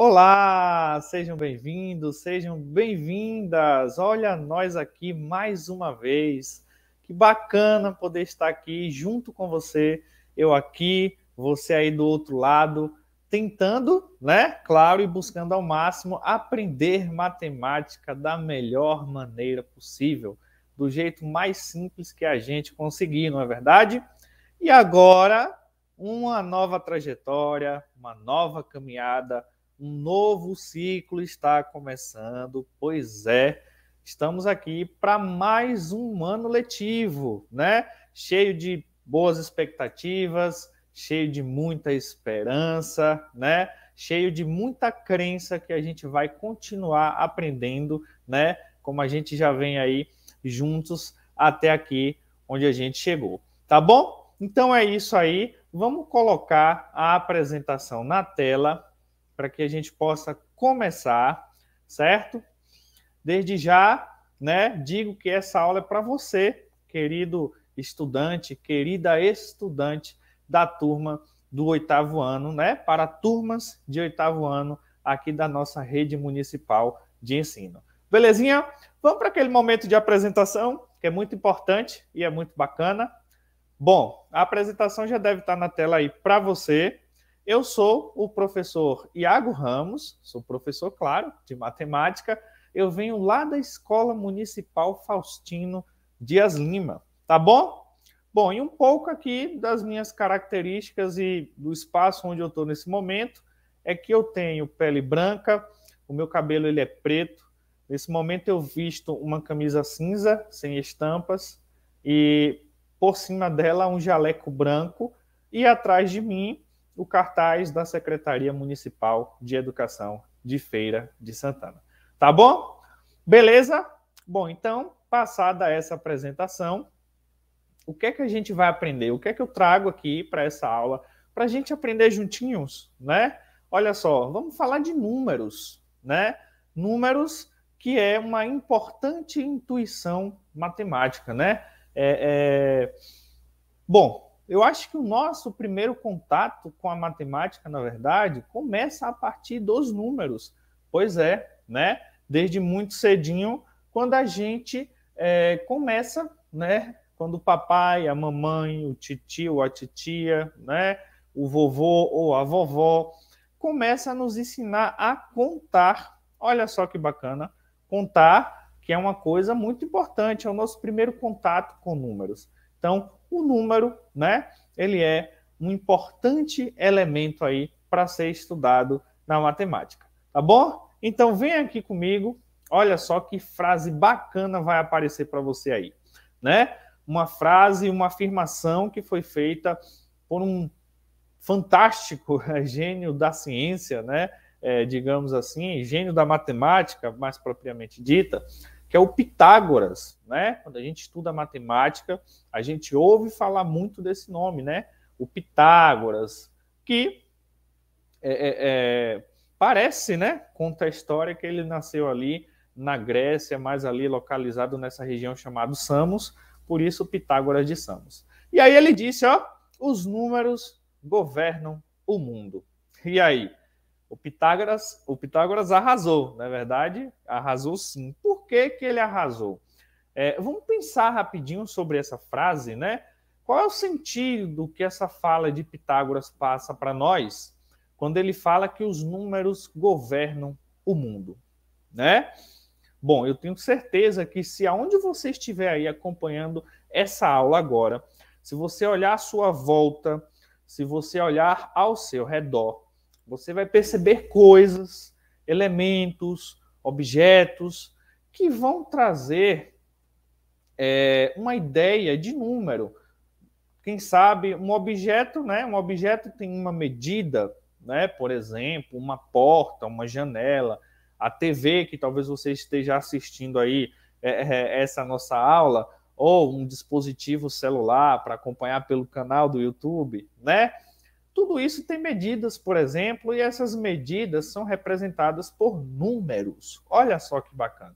Olá, sejam bem-vindos, sejam bem-vindas. Olha nós aqui mais uma vez. Que bacana poder estar aqui junto com você, eu aqui, você aí do outro lado, tentando, né? Claro, e buscando ao máximo aprender matemática da melhor maneira possível, do jeito mais simples que a gente conseguir, não é verdade? E agora, uma nova trajetória, uma nova caminhada um novo ciclo está começando, pois é. Estamos aqui para mais um ano letivo, né? Cheio de boas expectativas, cheio de muita esperança, né? Cheio de muita crença que a gente vai continuar aprendendo, né? Como a gente já vem aí juntos até aqui onde a gente chegou, tá bom? Então é isso aí. Vamos colocar a apresentação na tela para que a gente possa começar, certo? Desde já, né, digo que essa aula é para você, querido estudante, querida estudante da turma do oitavo ano, né? Para turmas de oitavo ano aqui da nossa rede municipal de ensino. Belezinha? Vamos para aquele momento de apresentação, que é muito importante e é muito bacana. Bom, a apresentação já deve estar na tela aí para você, eu sou o professor Iago Ramos, sou professor, claro, de matemática. Eu venho lá da Escola Municipal Faustino Dias Lima, tá bom? Bom, e um pouco aqui das minhas características e do espaço onde eu estou nesse momento é que eu tenho pele branca, o meu cabelo ele é preto. Nesse momento eu visto uma camisa cinza sem estampas e por cima dela um jaleco branco e atrás de mim o cartaz da Secretaria Municipal de Educação de Feira de Santana. Tá bom? Beleza? Bom, então, passada essa apresentação, o que é que a gente vai aprender? O que é que eu trago aqui para essa aula? Para a gente aprender juntinhos, né? Olha só, vamos falar de números, né? Números que é uma importante intuição matemática, né? É, é... Bom, eu acho que o nosso primeiro contato com a matemática, na verdade, começa a partir dos números. Pois é, né? Desde muito cedinho, quando a gente é, começa, né? Quando o papai, a mamãe, o tio, a titia, né? O vovô ou a vovó começa a nos ensinar a contar. Olha só que bacana, contar, que é uma coisa muito importante, é o nosso primeiro contato com números. Então, o número, né, ele é um importante elemento aí para ser estudado na matemática, tá bom? Então vem aqui comigo, olha só que frase bacana vai aparecer para você aí, né? Uma frase, uma afirmação que foi feita por um fantástico gênio da ciência, né? É, digamos assim, gênio da matemática, mais propriamente dita, que é o Pitágoras, né? Quando a gente estuda matemática, a gente ouve falar muito desse nome, né? O Pitágoras, que é, é, é, parece, né? Conta a história que ele nasceu ali na Grécia, mas ali localizado nessa região chamada Samos, por isso Pitágoras de Samos. E aí ele disse, ó, os números governam o mundo. E aí, o Pitágoras, o Pitágoras arrasou, na é verdade, arrasou sim. Por que, que ele arrasou? É, vamos pensar rapidinho sobre essa frase, né? Qual é o sentido que essa fala de Pitágoras passa para nós quando ele fala que os números governam o mundo, né? Bom, eu tenho certeza que se aonde você estiver aí acompanhando essa aula agora, se você olhar à sua volta, se você olhar ao seu redor, você vai perceber coisas, elementos, objetos que vão trazer é, uma ideia de número. Quem sabe um objeto, né? Um objeto tem uma medida, né? Por exemplo, uma porta, uma janela, a TV que talvez você esteja assistindo aí é, é, essa nossa aula ou um dispositivo celular para acompanhar pelo canal do YouTube, né? Tudo isso tem medidas, por exemplo, e essas medidas são representadas por números. Olha só que bacana.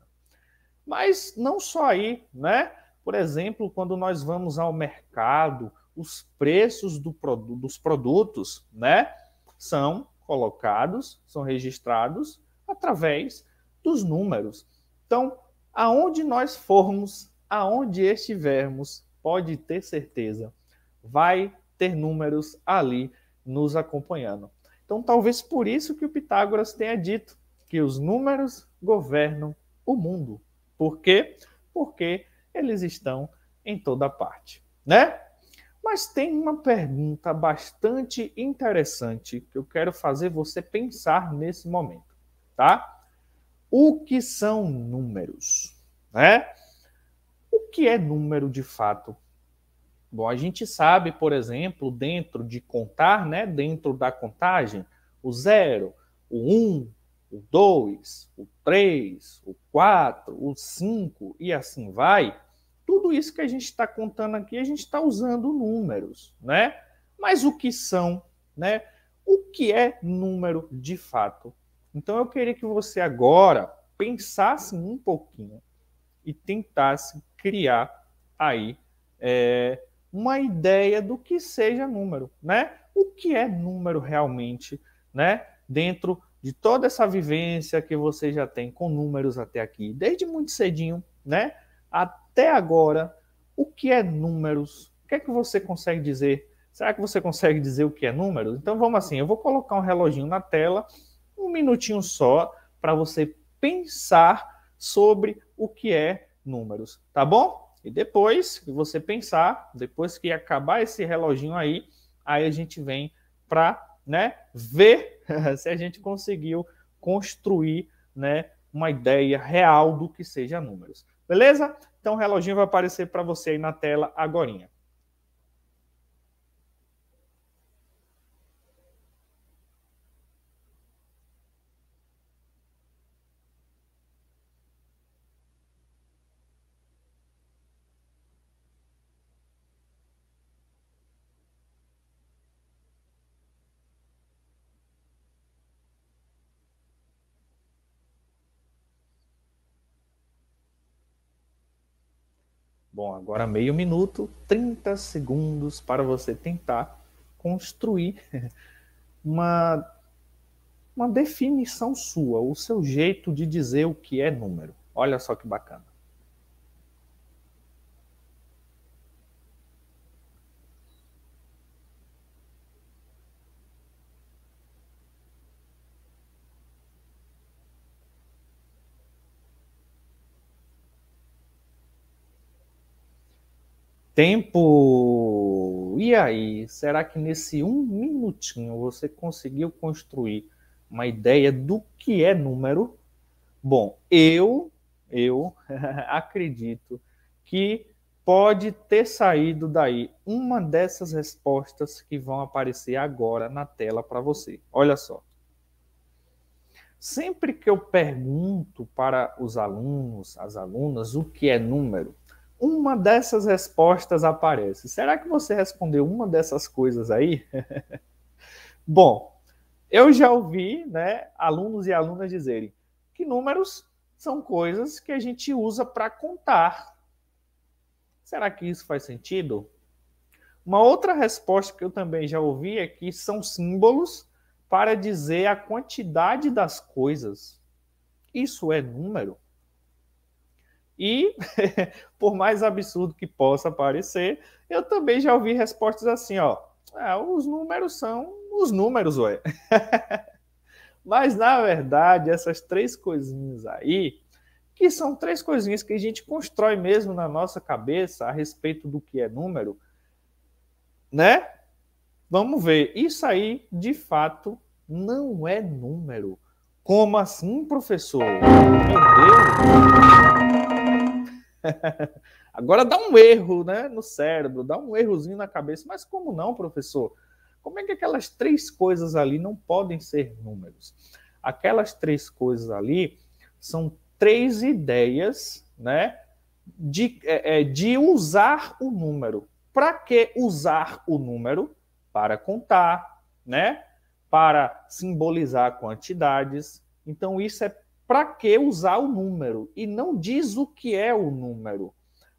Mas não só aí, né? Por exemplo, quando nós vamos ao mercado, os preços do produ dos produtos, né, são colocados, são registrados através dos números. Então, aonde nós formos, aonde estivermos, pode ter certeza, vai ter números ali nos acompanhando. Então, talvez por isso que o Pitágoras tenha dito que os números governam o mundo. Por quê? Porque eles estão em toda parte, né? Mas tem uma pergunta bastante interessante que eu quero fazer você pensar nesse momento, tá? O que são números, né? O que é número de fato? Bom, a gente sabe, por exemplo, dentro de contar, né, dentro da contagem, o 0, o 1, um, o 2, o 3, o 4, o 5 e assim vai. Tudo isso que a gente está contando aqui, a gente está usando números, né? Mas o que são, né? O que é número de fato? Então eu queria que você agora pensasse um pouquinho e tentasse criar aí é, uma ideia do que seja número, né? O que é número realmente, né? Dentro de toda essa vivência que você já tem com números até aqui, desde muito cedinho, né? Até agora, o que é números? O que é que você consegue dizer? Será que você consegue dizer o que é números? Então vamos assim, eu vou colocar um reloginho na tela, um minutinho só para você pensar sobre o que é números, tá bom? E depois que você pensar, depois que acabar esse reloginho aí, aí a gente vem para né, ver se a gente conseguiu construir né, uma ideia real do que seja números. Beleza? Então o reloginho vai aparecer para você aí na tela agorinha. Bom, agora meio minuto, 30 segundos para você tentar construir uma, uma definição sua, o seu jeito de dizer o que é número. Olha só que bacana. tempo. E aí, será que nesse um minutinho você conseguiu construir uma ideia do que é número? Bom, eu eu acredito que pode ter saído daí uma dessas respostas que vão aparecer agora na tela para você. Olha só. Sempre que eu pergunto para os alunos, as alunas, o que é número, uma dessas respostas aparece. Será que você respondeu uma dessas coisas aí? Bom, eu já ouvi né, alunos e alunas dizerem que números são coisas que a gente usa para contar. Será que isso faz sentido? Uma outra resposta que eu também já ouvi é que são símbolos para dizer a quantidade das coisas. Isso é número? E, por mais absurdo que possa parecer, eu também já ouvi respostas assim, ó. Ah, os números são os números, ué. Mas, na verdade, essas três coisinhas aí, que são três coisinhas que a gente constrói mesmo na nossa cabeça a respeito do que é número, né? Vamos ver. Isso aí, de fato, não é número. Como assim, professor? Meu Deus! Agora dá um erro né, no cérebro, dá um errozinho na cabeça. Mas como não, professor? Como é que aquelas três coisas ali não podem ser números? Aquelas três coisas ali são três ideias né, de, é, é de usar o número. Para que usar o número? Para contar, né? para simbolizar quantidades. Então, isso é para que usar o número? E não diz o que é o número.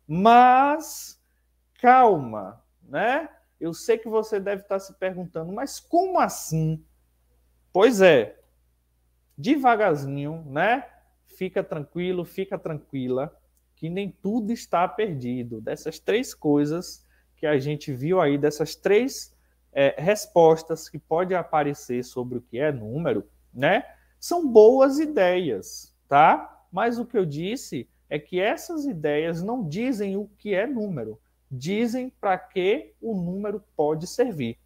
Mas calma, né? Eu sei que você deve estar se perguntando, mas como assim? Pois é, devagarzinho, né? Fica tranquilo, fica tranquila, que nem tudo está perdido. Dessas três coisas que a gente viu aí, dessas três é, respostas que pode aparecer sobre o que é número, né? São boas ideias, tá? Mas o que eu disse é que essas ideias não dizem o que é número, dizem para que o número pode servir.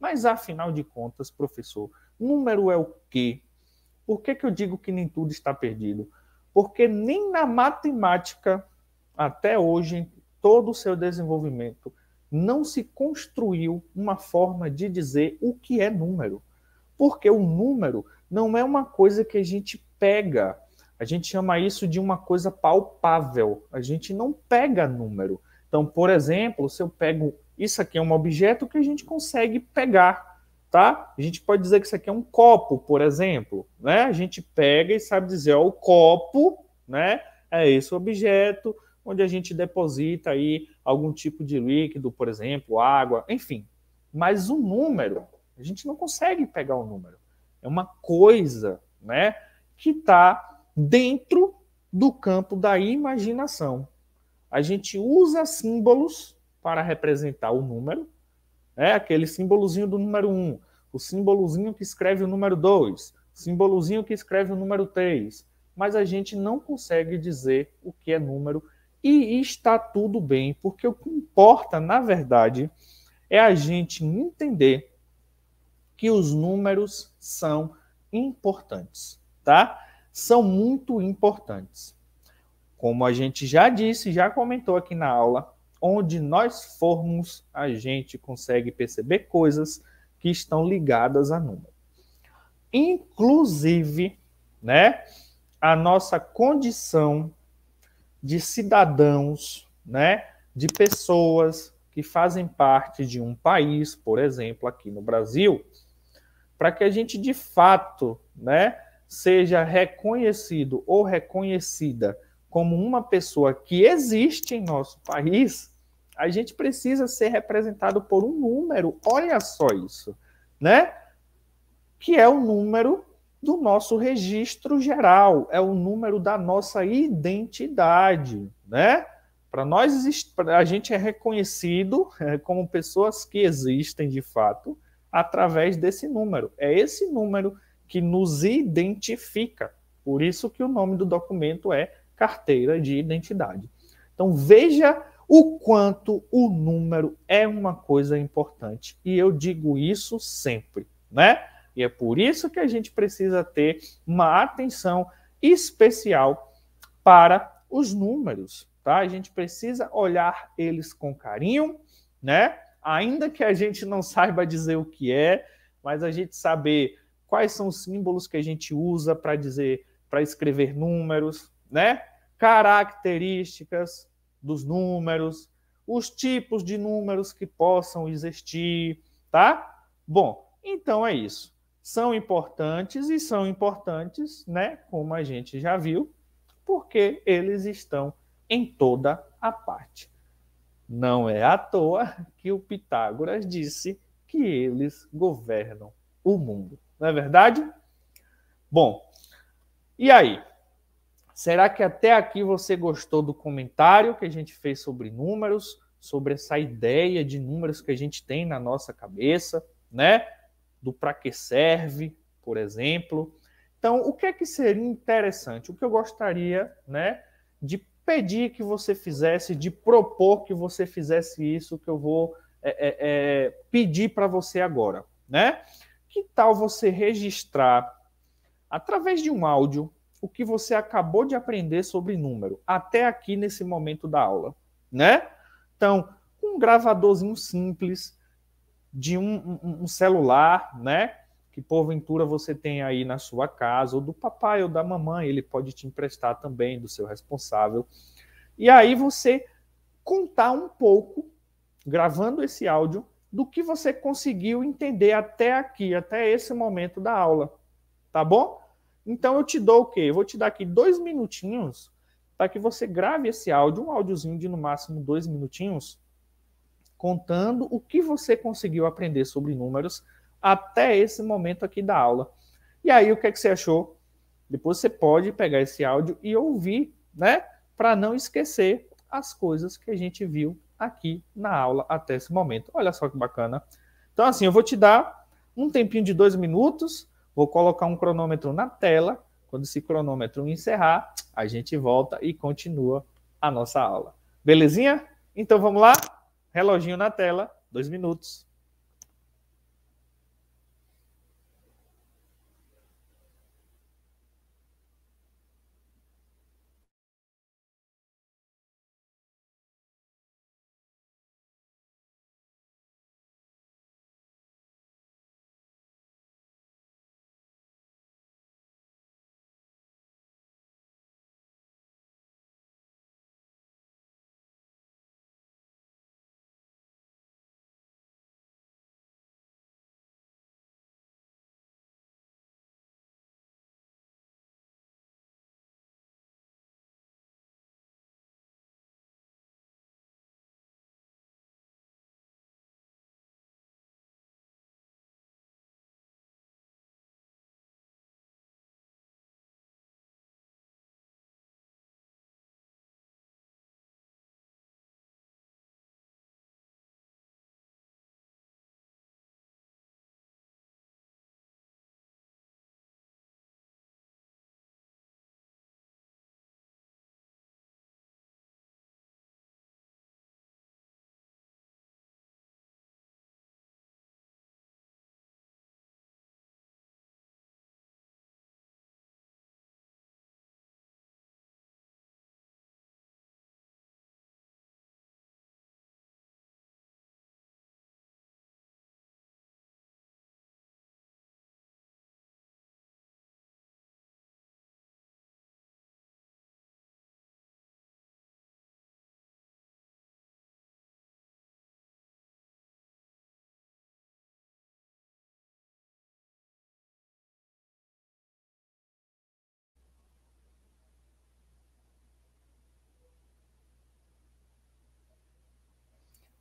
Mas afinal de contas, professor, número é o quê? Por que, que eu digo que nem tudo está perdido? Porque nem na matemática, até hoje, em todo o seu desenvolvimento, não se construiu uma forma de dizer o que é número. Porque o número não é uma coisa que a gente pega. A gente chama isso de uma coisa palpável. A gente não pega número. Então, por exemplo, se eu pego isso aqui é um objeto que a gente consegue pegar, tá? A gente pode dizer que isso aqui é um copo, por exemplo, né? A gente pega e sabe dizer, ó, o copo, né? É esse objeto onde a gente deposita aí algum tipo de líquido, por exemplo, água, enfim. Mas o número, a gente não consegue pegar o número é uma coisa, né, que está dentro do campo da imaginação. A gente usa símbolos para representar o número, né, aquele símbolozinho do número 1, um, o símbolozinho que escreve o número 2, o símbolozinho que escreve o número 3, mas a gente não consegue dizer o que é número e está tudo bem, porque o que importa, na verdade, é a gente entender que os números são importantes, tá? São muito importantes. Como a gente já disse, já comentou aqui na aula, onde nós formos, a gente consegue perceber coisas que estão ligadas a número. Inclusive, né, a nossa condição de cidadãos, né, de pessoas que fazem parte de um país, por exemplo, aqui no Brasil, para que a gente de fato, né, seja reconhecido ou reconhecida como uma pessoa que existe em nosso país, a gente precisa ser representado por um número. Olha só isso, né? Que é o número do nosso registro geral, é o número da nossa identidade, né? Para nós a gente é reconhecido como pessoas que existem de fato através desse número. É esse número que nos identifica. Por isso que o nome do documento é carteira de identidade. Então veja o quanto o número é uma coisa importante. E eu digo isso sempre, né? E é por isso que a gente precisa ter uma atenção especial para os números, tá? A gente precisa olhar eles com carinho, né? ainda que a gente não saiba dizer o que é, mas a gente saber quais são os símbolos que a gente usa para dizer, para escrever números, né? Características dos números, os tipos de números que possam existir, tá? Bom, então é isso. São importantes e são importantes, né? Como a gente já viu, porque eles estão em toda a parte. Não é à toa que o Pitágoras disse que eles governam o mundo. Não é verdade? Bom, e aí? Será que até aqui você gostou do comentário que a gente fez sobre números, sobre essa ideia de números que a gente tem na nossa cabeça, né? Do para que serve, por exemplo. Então, o que é que seria interessante? O que eu gostaria, né, de pedir que você fizesse, de propor que você fizesse isso que eu vou é, é, é pedir para você agora, né? Que tal você registrar através de um áudio o que você acabou de aprender sobre número até aqui nesse momento da aula, né? Então, um gravadorzinho simples de um, um, um celular, né? que porventura você tem aí na sua casa, ou do papai ou da mamãe, ele pode te emprestar também, do seu responsável. E aí você contar um pouco, gravando esse áudio, do que você conseguiu entender até aqui, até esse momento da aula. Tá bom? Então eu te dou o quê? Eu vou te dar aqui dois minutinhos para que você grave esse áudio, um áudiozinho de no máximo dois minutinhos, contando o que você conseguiu aprender sobre números até esse momento aqui da aula. E aí, o que, é que você achou? Depois você pode pegar esse áudio e ouvir, né? Para não esquecer as coisas que a gente viu aqui na aula até esse momento. Olha só que bacana. Então, assim, eu vou te dar um tempinho de dois minutos, vou colocar um cronômetro na tela. Quando esse cronômetro encerrar, a gente volta e continua a nossa aula. Belezinha? Então vamos lá? Reloginho na tela, dois minutos.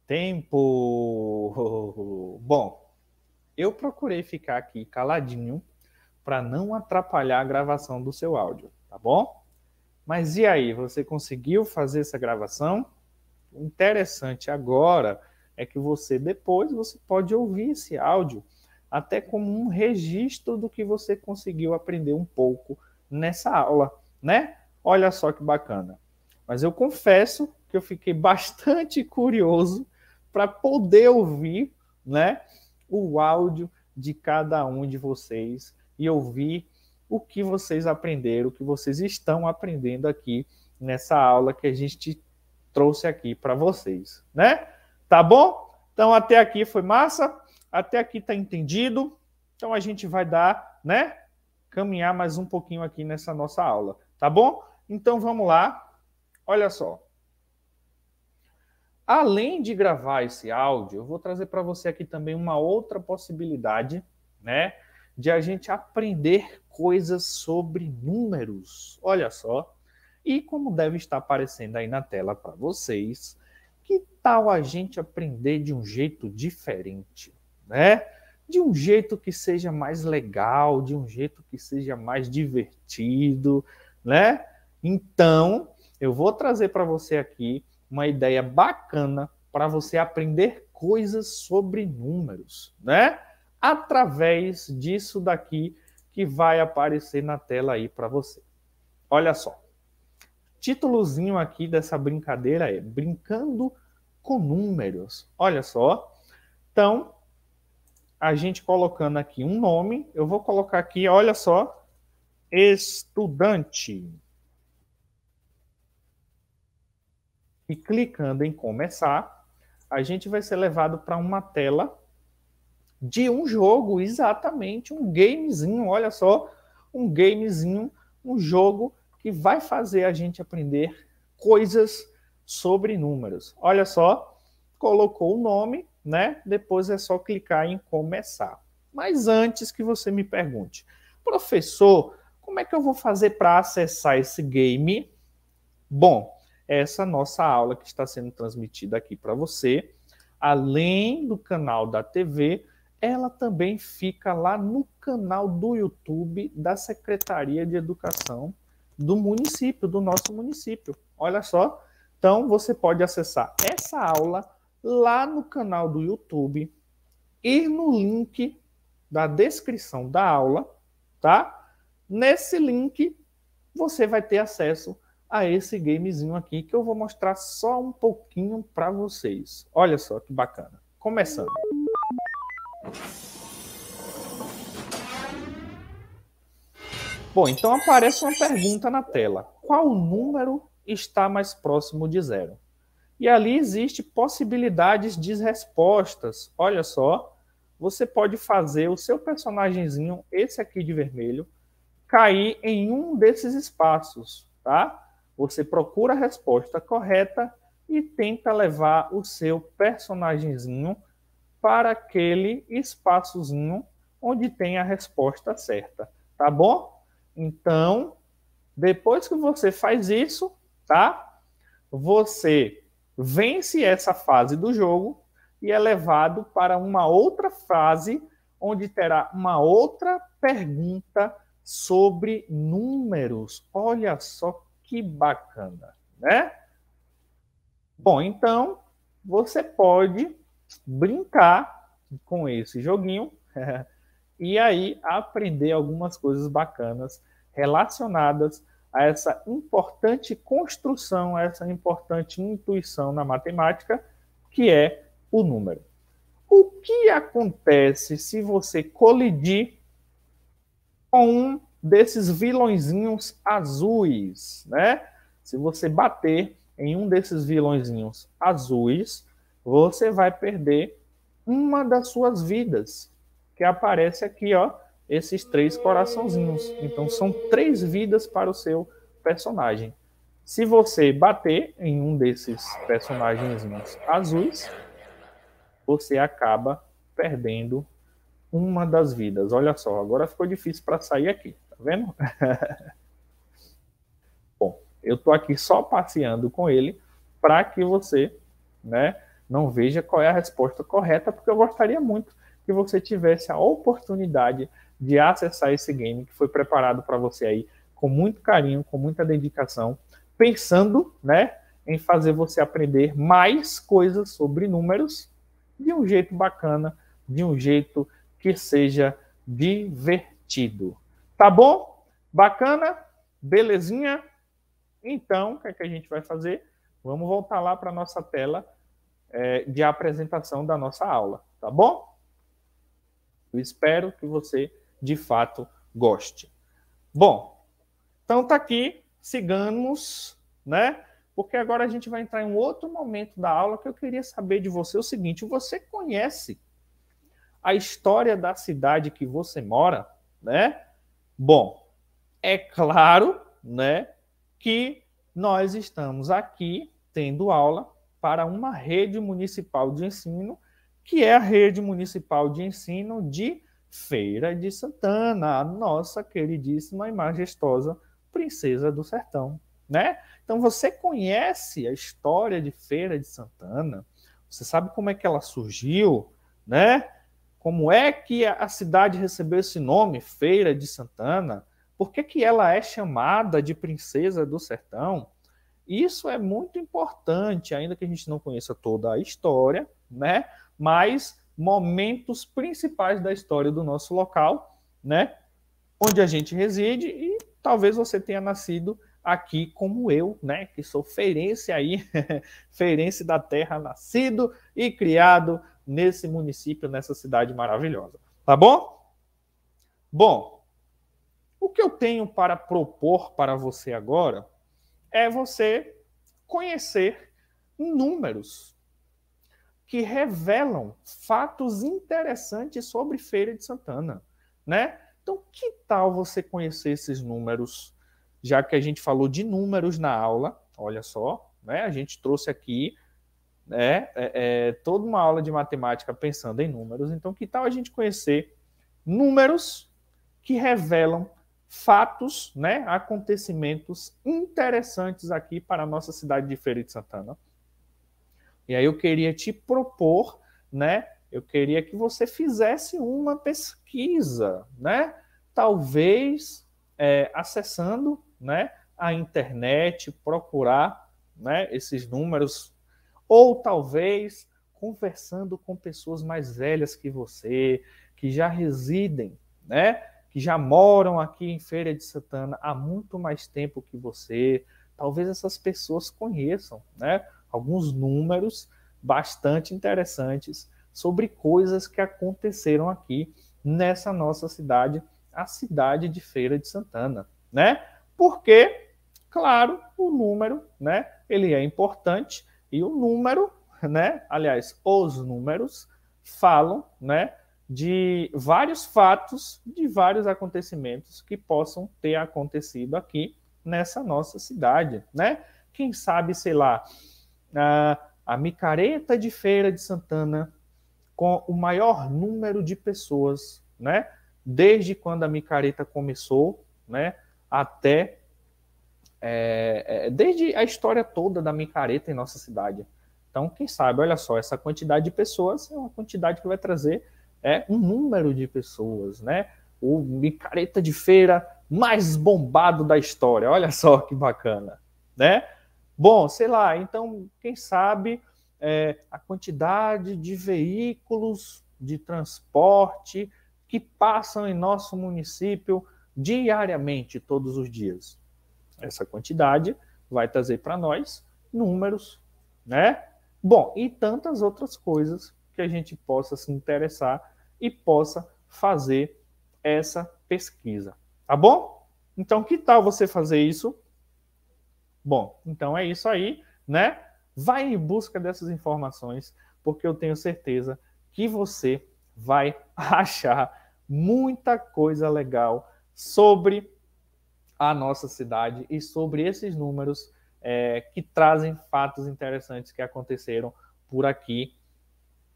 Tempo. Bom, eu procurei ficar aqui caladinho para não atrapalhar a gravação do seu áudio, tá bom? Mas e aí, você conseguiu fazer essa gravação? O interessante agora é que você depois você pode ouvir esse áudio até como um registro do que você conseguiu aprender um pouco nessa aula, né? Olha só que bacana. Mas eu confesso que eu fiquei bastante curioso para poder ouvir, né, o áudio de cada um de vocês e ouvir o que vocês aprenderam, o que vocês estão aprendendo aqui nessa aula que a gente trouxe aqui para vocês, né? Tá bom? Então até aqui foi massa, até aqui tá entendido. Então a gente vai dar, né? Caminhar mais um pouquinho aqui nessa nossa aula, tá bom? Então vamos lá. Olha só. Além de gravar esse áudio, eu vou trazer para você aqui também uma outra possibilidade, né, de a gente aprender coisas sobre números. Olha só. E como deve estar aparecendo aí na tela para vocês, que tal a gente aprender de um jeito diferente, né? De um jeito que seja mais legal, de um jeito que seja mais divertido, né? Então, eu vou trazer para você aqui uma ideia bacana para você aprender coisas sobre números, né? Através disso daqui que vai aparecer na tela aí para você. Olha só. Títulozinho aqui dessa brincadeira é Brincando com números. Olha só. Então, a gente colocando aqui um nome, eu vou colocar aqui, olha só, estudante. e clicando em começar, a gente vai ser levado para uma tela de um jogo, exatamente um gamezinho, olha só, um gamezinho, um jogo que vai fazer a gente aprender coisas sobre números. Olha só, colocou o nome, né? Depois é só clicar em começar. Mas antes que você me pergunte, professor, como é que eu vou fazer para acessar esse game? Bom, essa nossa aula que está sendo transmitida aqui para você. Além do canal da TV, ela também fica lá no canal do YouTube da Secretaria de Educação do município, do nosso município. Olha só. Então, você pode acessar essa aula lá no canal do YouTube, ir no link da descrição da aula, tá? Nesse link, você vai ter acesso a esse gamezinho aqui que eu vou mostrar só um pouquinho para vocês. Olha só que bacana. Começando. Bom, então aparece uma pergunta na tela. Qual número está mais próximo de zero? E ali existe possibilidades de respostas. Olha só, você pode fazer o seu personagemzinho, esse aqui de vermelho, cair em um desses espaços, tá? Você procura a resposta correta e tenta levar o seu personagemzinho para aquele espaçozinho onde tem a resposta certa, tá bom? Então, depois que você faz isso, tá? Você vence essa fase do jogo e é levado para uma outra fase onde terá uma outra pergunta sobre números. Olha só que bacana, né? Bom, então você pode brincar com esse joguinho e aí aprender algumas coisas bacanas relacionadas a essa importante construção, a essa importante intuição na matemática, que é o número. O que acontece se você colidir com um desses vilõezinhos azuis, né? Se você bater em um desses vilõezinhos azuis, você vai perder uma das suas vidas, que aparece aqui, ó, esses três coraçãozinhos. Então são três vidas para o seu personagem. Se você bater em um desses personagens azuis, você acaba perdendo uma das vidas. Olha só, agora ficou difícil para sair aqui. Tá vendo? Bom, eu tô aqui só passeando com ele para que você, né, não veja qual é a resposta correta, porque eu gostaria muito que você tivesse a oportunidade de acessar esse game que foi preparado para você aí com muito carinho, com muita dedicação, pensando, né, em fazer você aprender mais coisas sobre números de um jeito bacana, de um jeito que seja divertido. Tá bom? Bacana? Belezinha? Então, o que, é que a gente vai fazer? Vamos voltar lá para a nossa tela é, de apresentação da nossa aula, tá bom? Eu espero que você, de fato, goste. Bom, então tá aqui, sigamos, né? Porque agora a gente vai entrar em um outro momento da aula que eu queria saber de você o seguinte: você conhece a história da cidade que você mora, né? Bom, é claro, né, que nós estamos aqui tendo aula para uma rede municipal de ensino, que é a rede municipal de ensino de Feira de Santana, a nossa queridíssima e majestosa princesa do sertão, né? Então você conhece a história de Feira de Santana, você sabe como é que ela surgiu, né? Como é que a cidade recebeu esse nome, Feira de Santana? Por que, que ela é chamada de Princesa do Sertão? Isso é muito importante, ainda que a gente não conheça toda a história, né? Mas momentos principais da história do nosso local, né? Onde a gente reside e talvez você tenha nascido aqui como eu, né? Que sou feirense aí, feirense da terra, nascido e criado nesse município, nessa cidade maravilhosa. Tá bom? Bom, o que eu tenho para propor para você agora é você conhecer números que revelam fatos interessantes sobre Feira de Santana, né? Então, que tal você conhecer esses números? Já que a gente falou de números na aula, olha só, né? A gente trouxe aqui né? É, é, toda uma aula de matemática pensando em números. Então, que tal a gente conhecer números que revelam fatos, né? Acontecimentos interessantes aqui para a nossa cidade de Feira de Santana. E aí eu queria te propor, né? Eu queria que você fizesse uma pesquisa, né? Talvez é, acessando, né? A internet, procurar, né? Esses números ou talvez conversando com pessoas mais velhas que você, que já residem, né? Que já moram aqui em Feira de Santana há muito mais tempo que você. Talvez essas pessoas conheçam, né? Alguns números bastante interessantes sobre coisas que aconteceram aqui nessa nossa cidade, a cidade de Feira de Santana, né? Porque, claro, o número, né? Ele é importante e o número, né? Aliás, os números falam, né? De vários fatos, de vários acontecimentos que possam ter acontecido aqui nessa nossa cidade, né? Quem sabe, sei lá, a, a micareta de Feira de Santana com o maior número de pessoas, né? Desde quando a micareta começou, né? Até é, é, desde a história toda da micareta em nossa cidade. Então, quem sabe, olha só, essa quantidade de pessoas é uma quantidade que vai trazer é, um número de pessoas, né? O micareta de feira mais bombado da história, olha só que bacana, né? Bom, sei lá, então, quem sabe é, a quantidade de veículos de transporte que passam em nosso município diariamente, todos os dias. Essa quantidade vai trazer para nós números, né? Bom, e tantas outras coisas que a gente possa se interessar e possa fazer essa pesquisa, tá bom? Então, que tal você fazer isso? Bom, então é isso aí, né? Vai em busca dessas informações, porque eu tenho certeza que você vai achar muita coisa legal sobre a nossa cidade e sobre esses números é, que trazem fatos interessantes que aconteceram por aqui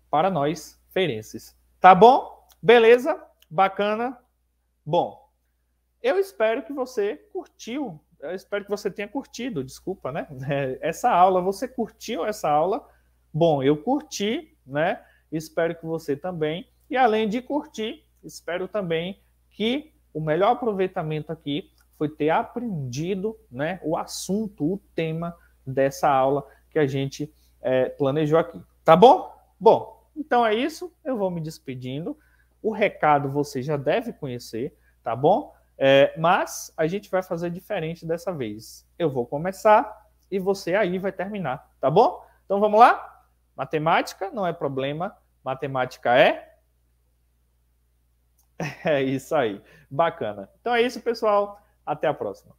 para nós ferenses. Tá bom? Beleza? Bacana? Bom, eu espero que você curtiu, eu espero que você tenha curtido, desculpa, né? Essa aula, você curtiu essa aula? Bom, eu curti, né? Espero que você também. E além de curtir, espero também que o melhor aproveitamento aqui foi ter aprendido né, o assunto, o tema dessa aula que a gente é, planejou aqui. Tá bom? Bom, então é isso. Eu vou me despedindo. O recado você já deve conhecer, tá bom? É, mas a gente vai fazer diferente dessa vez. Eu vou começar e você aí vai terminar, tá bom? Então vamos lá? Matemática não é problema, matemática é. É isso aí. Bacana. Então é isso, pessoal. Até a próxima.